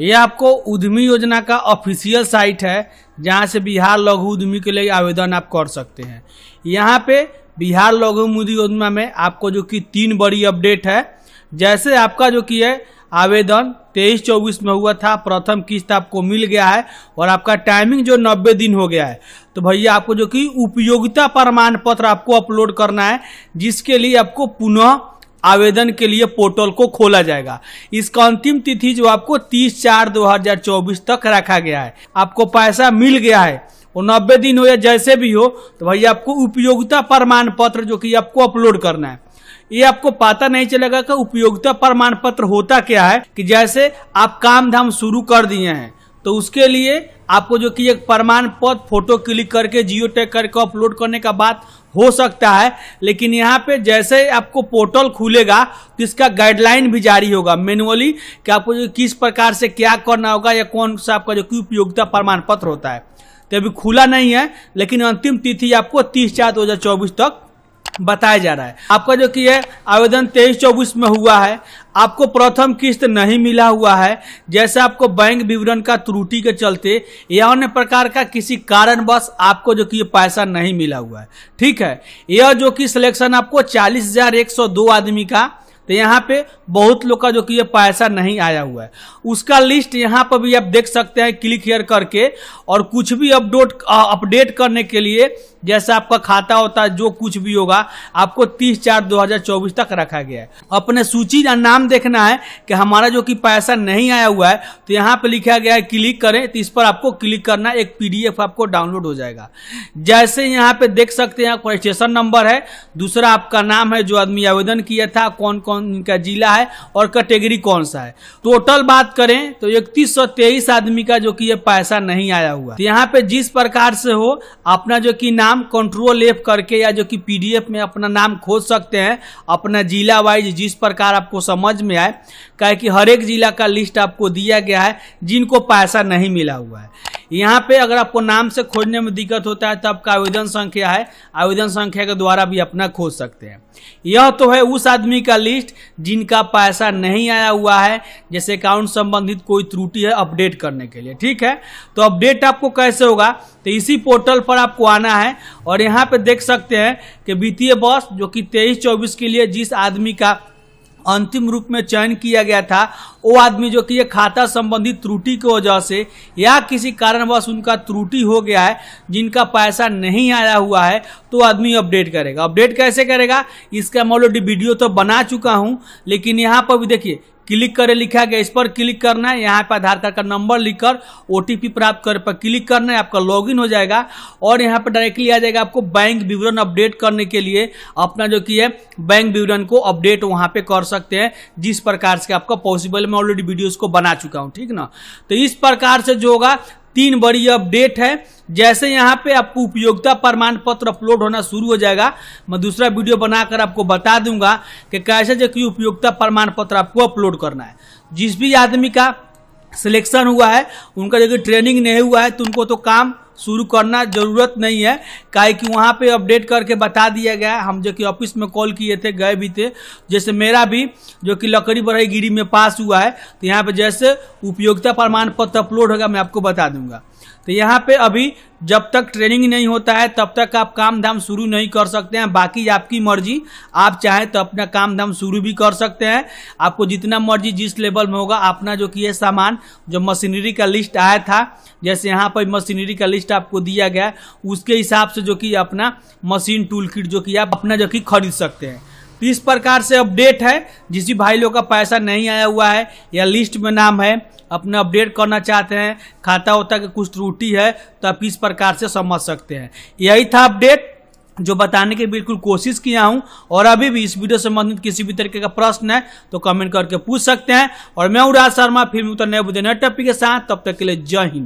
ये आपको उद्यमी योजना का ऑफिशियल साइट है जहाँ से बिहार लघु उद्यमी के लिए आवेदन आप कर सकते हैं यहाँ पे बिहार लघु उद्यमी योजना में आपको जो कि तीन बड़ी अपडेट है जैसे आपका जो कि है आवेदन तेईस चौबीस में हुआ था प्रथम किस्त आपको मिल गया है और आपका टाइमिंग जो नब्बे दिन हो गया है तो भैया आपको जो कि उपयोगिता प्रमाण पत्र आपको अपलोड करना है जिसके लिए आपको पुनः आवेदन के लिए पोर्टल को खोला जाएगा इसका अंतिम तिथि जो आपको 30 चार 2024 तक रखा गया है आपको पैसा मिल गया है वो नब्बे दिन हो या जैसे भी हो तो भाई आपको उपयोगिता प्रमाण पत्र जो कि आपको अपलोड करना है ये आपको पता नहीं चलेगा कि उपयोगिता प्रमाण पत्र होता क्या है कि जैसे आप काम धाम शुरू कर दिए हैं तो उसके लिए आपको जो कि एक प्रमाण पत्र फोटो क्लिक करके जियो टैग करके अपलोड करने का बात हो सकता है लेकिन यहाँ पे जैसे आपको पोर्टल खुलेगा तो इसका गाइडलाइन भी जारी होगा मैनुअली कि आपको जो किस प्रकार से क्या करना होगा या कौन सा आपका जो कि उपयोगिता प्रमाण पत्र होता है तो अभी खुला नहीं है लेकिन अंतिम तिथि आपको तीस चार दो तक बताया जा रहा है आपका जो कि है आवेदन तेईस चौबीस में हुआ है आपको प्रथम किस्त नहीं मिला हुआ है जैसे आपको बैंक विवरण का त्रुटि के चलते या अन्य प्रकार का किसी कारणवश आपको जो कि पैसा नहीं मिला हुआ है ठीक है यह जो कि सिलेक्शन आपको चालीस हजार एक सौ दो आदमी का तो यहाँ पे बहुत लोग का जो कि ये पैसा नहीं आया हुआ है उसका लिस्ट यहाँ पर भी आप देख सकते हैं क्लिक हेयर करके और कुछ भी अपडोट अपडेट करने के लिए जैसा आपका खाता होता है जो कुछ भी होगा आपको 30 चार 2024 तक रखा गया है अपने सूची या नाम देखना है कि हमारा जो कि पैसा नहीं आया हुआ है तो यहाँ पे लिखा गया है क्लिक करें तो इस पर आपको क्लिक करना एक पी आपको डाउनलोड हो जाएगा जैसे यहाँ पे देख सकते हैं रजिस्ट्रेशन नंबर है दूसरा आपका नाम है जो आदमी आवेदन किया था कौन कौन कौन का जिला है और कैटेगरी कौन सा है टोटल बात करें तो इकतीस तेईस आदमी का जो कि ये पैसा नहीं आया हुआ तो यहाँ पे जिस प्रकार से हो अपना जो कि नाम कंट्रोल एफ करके या जो कि पीडीएफ में अपना नाम खोज सकते हैं अपना जिला वाइज जिस प्रकार आपको समझ में आए क्या कि हर एक जिला का लिस्ट आपको दिया गया है जिनको पैसा नहीं मिला हुआ है यहाँ पे अगर आपको नाम से खोजने में दिक्कत होता है तो आपका आवेदन संख्या है आवेदन संख्या के द्वारा भी अपना खोज सकते हैं यह तो है उस आदमी का लिस्ट जिनका पैसा नहीं आया हुआ है जैसे अकाउंट संबंधित कोई त्रुटि है अपडेट करने के लिए ठीक है तो अपडेट आपको कैसे होगा तो इसी पोर्टल पर आपको आना है और यहाँ पे देख सकते हैं कि वित्तीय वर्ष जो कि तेईस चौबीस के लिए जिस आदमी का अंतिम रूप में चयन किया गया था वो आदमी जो कि ये खाता संबंधी त्रुटि की वजह से या किसी कारणवश उनका त्रुटि हो गया है जिनका पैसा नहीं आया हुआ है तो आदमी अपडेट करेगा अपडेट कैसे करेगा इसका मैं ऑलरेडी वीडियो तो बना चुका हूँ लेकिन यहाँ पर भी देखिए क्लिक करें लिखा गया इस पर क्लिक करना है यहाँ पर आधार कार्ड का नंबर लिखकर ओटीपी प्राप्त कर पर क्लिक करना है आपका लॉगिन हो जाएगा और यहाँ पर डायरेक्टली आ जाएगा आपको बैंक विवरण अपडेट करने के लिए अपना जो कि है बैंक विवरण को अपडेट वहाँ पे कर सकते हैं जिस प्रकार से आपका पॉसिबल मैं ऑलरेडी वीडियोज को बना चुका हूँ ठीक ना तो इस प्रकार से जो होगा तीन बड़ी अपडेट है जैसे यहाँ पे आपको उपयोगिता प्रमाण पत्र अपलोड होना शुरू हो जाएगा मैं दूसरा वीडियो बनाकर आपको बता दूंगा कि कैसे जो कि उपयोगिता प्रमाण पत्र आपको अपलोड करना है जिस भी आदमी का सिलेक्शन हुआ है उनका जो कि ट्रेनिंग नहीं हुआ है तो उनको तो काम शुरू करना ज़रूरत नहीं है काहे कि वहाँ पे अपडेट करके बता दिया गया हम जो कि ऑफिस में कॉल किए थे गए भी थे जैसे मेरा भी जो कि लकड़ी बढ़ई गिरी में पास हुआ है तो यहाँ पे जैसे उपयोगिता प्रमाण पत्र अपलोड होगा मैं आपको बता दूंगा तो यहाँ पे अभी जब तक ट्रेनिंग नहीं होता है तब तक आप काम धाम शुरू नहीं कर सकते हैं बाकी आपकी मर्जी आप चाहें तो अपना काम धाम शुरू भी कर सकते हैं आपको जितना मर्जी जिस लेवल में होगा अपना जो कि सामान जो मशीनरी का लिस्ट आया था जैसे यहाँ पर मशीनरी का लिस्ट आपको दिया गया उसके हिसाब से जो कि अपना मशीन टूल किट जो कि आप अपना जो कि खरीद सकते हैं तो इस प्रकार से अपडेट है जिस भी भाई लोग का पैसा नहीं आया हुआ है या लिस्ट में नाम है अपना अपडेट करना चाहते हैं खाता होता कि कुछ त्रुटि है तो आप इस प्रकार से समझ सकते हैं यही था अपडेट जो बताने की बिल्कुल कोशिश किया हूं और अभी भी इस वीडियो से संबंधित किसी भी तरीके का प्रश्न है तो कमेंट करके पूछ सकते हैं और मैं उड़ाज शर्मा फिर मिलता नए बुधे नए टॉपिक के साथ तब तक के लिए जय हिंद